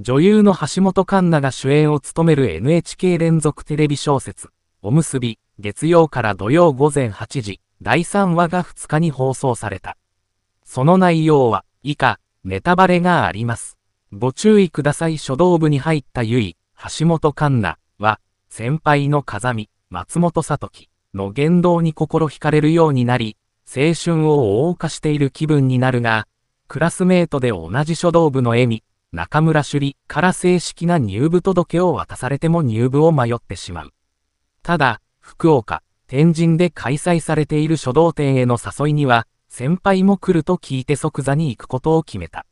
女優の橋本環奈が主演を務める NHK 連続テレビ小説、おむすび、月曜から土曜午前8時、第3話が2日に放送された。その内容は、以下、ネタバレがあります。ご注意ください書道部に入ったゆい、橋本環奈は、先輩の風見、松本里樹の言動に心惹かれるようになり、青春を謳歌している気分になるが、クラスメートで同じ書道部の笑美、中村朱里から正式な入部届を渡されても入部を迷ってしまう。ただ、福岡、天神で開催されている書道展への誘いには、先輩も来ると聞いて即座に行くことを決めた。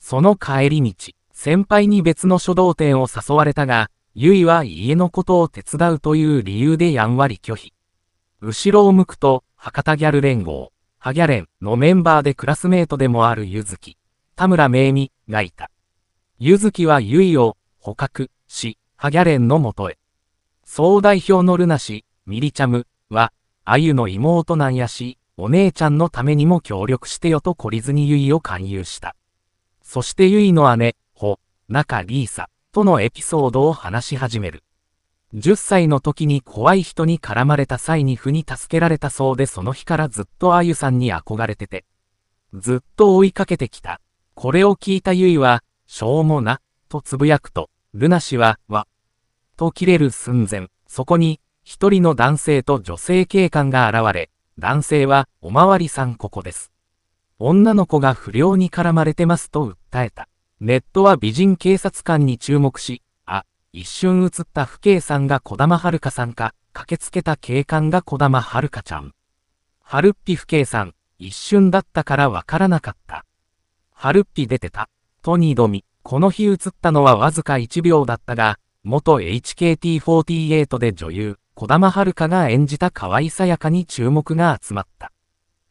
その帰り道、先輩に別の書道展を誘われたが、ゆいは家のことを手伝うという理由でやんわり拒否。後ろを向くと、博多ギャル連合、ハギャレンのメンバーでクラスメートでもあるゆずき、田村めいみがいた。ゆずきはゆいを捕獲し、ハギャレンのもとへ。総代表のルナ氏、ミリチャムは、あゆの妹なんやし、お姉ちゃんのためにも協力してよと懲りずにゆいを勧誘した。そしてゆいの姉、ほ、中リーサとのエピソードを話し始める。10歳の時に怖い人に絡まれた際に負に助けられたそうでその日からずっとあゆさんに憧れてて。ずっと追いかけてきた。これを聞いたゆいは、しょうもな、とつぶやくと、ルナ氏は、わ、と切れる寸前、そこに、一人の男性と女性警官が現れ、男性は、おまわりさんここです。女の子が不良に絡まれてますと訴えた。ネットは美人警察官に注目し、あ、一瞬映った不敬さんが小玉遥さんか、駆けつけた警官が小玉遥ちゃん。春っぴ不敬さん、一瞬だったからわからなかった。春っぴ出てた。トニードミ、この日映ったのはわずか1秒だったが、元 HKT48 で女優、小玉遥が演じた河合さやかに注目が集まった。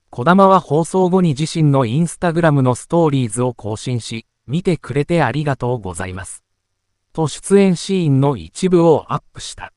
小玉は放送後に自身のインスタグラムのストーリーズを更新し、見てくれてありがとうございます。と出演シーンの一部をアップした。